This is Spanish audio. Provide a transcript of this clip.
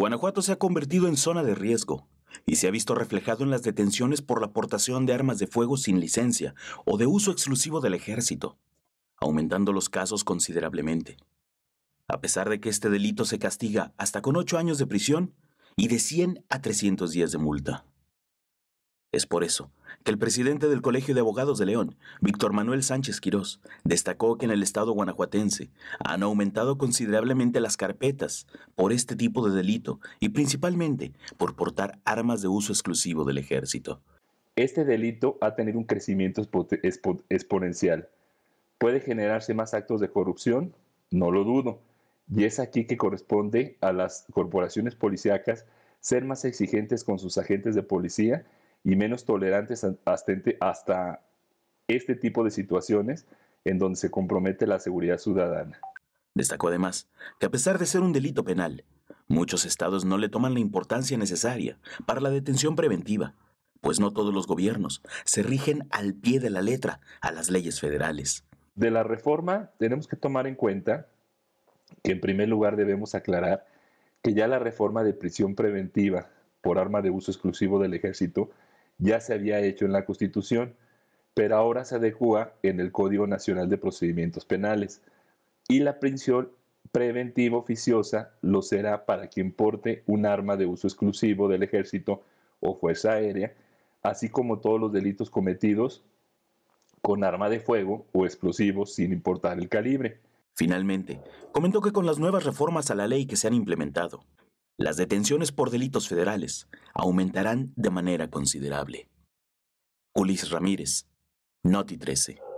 Guanajuato se ha convertido en zona de riesgo y se ha visto reflejado en las detenciones por la aportación de armas de fuego sin licencia o de uso exclusivo del ejército, aumentando los casos considerablemente. A pesar de que este delito se castiga hasta con ocho años de prisión y de 100 a 300 días de multa. Es por eso que el presidente del Colegio de Abogados de León, Víctor Manuel Sánchez Quirós, destacó que en el estado guanajuatense han aumentado considerablemente las carpetas por este tipo de delito y principalmente por portar armas de uso exclusivo del ejército. Este delito ha tenido un crecimiento exponencial. ¿Puede generarse más actos de corrupción? No lo dudo. Y es aquí que corresponde a las corporaciones policíacas ser más exigentes con sus agentes de policía y menos tolerantes hasta este tipo de situaciones en donde se compromete la seguridad ciudadana. Destacó además que a pesar de ser un delito penal, muchos estados no le toman la importancia necesaria para la detención preventiva, pues no todos los gobiernos se rigen al pie de la letra a las leyes federales. De la reforma tenemos que tomar en cuenta que en primer lugar debemos aclarar que ya la reforma de prisión preventiva por arma de uso exclusivo del ejército ya se había hecho en la Constitución, pero ahora se adecua en el Código Nacional de Procedimientos Penales. Y la prisión preventiva oficiosa lo será para quien porte un arma de uso exclusivo del ejército o fuerza aérea, así como todos los delitos cometidos con arma de fuego o explosivos sin importar el calibre. Finalmente, comentó que con las nuevas reformas a la ley que se han implementado, las detenciones por delitos federales aumentarán de manera considerable. Ulises Ramírez, Noti 13.